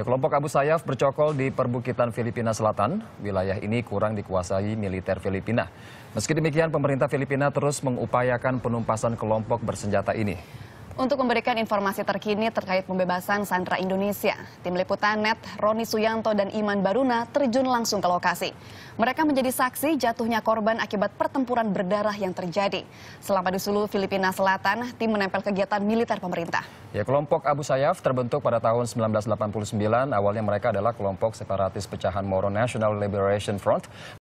Ya, kelompok Abu Sayyaf bercokol di perbukitan Filipina Selatan. Wilayah ini kurang dikuasai militer Filipina. Meski demikian, pemerintah Filipina terus mengupayakan penumpasan kelompok bersenjata ini. Untuk memberikan informasi terkini terkait pembebasan sandra Indonesia, tim liputan NET Roni Suyanto dan Iman Baruna terjun langsung ke lokasi. Mereka menjadi saksi jatuhnya korban akibat pertempuran berdarah yang terjadi. Selama di Sulu, Filipina Selatan, tim menempel kegiatan militer pemerintah. Ya, kelompok Abu Sayyaf terbentuk pada tahun 1989. Awalnya mereka adalah kelompok separatis pecahan Moro National Liberation Front.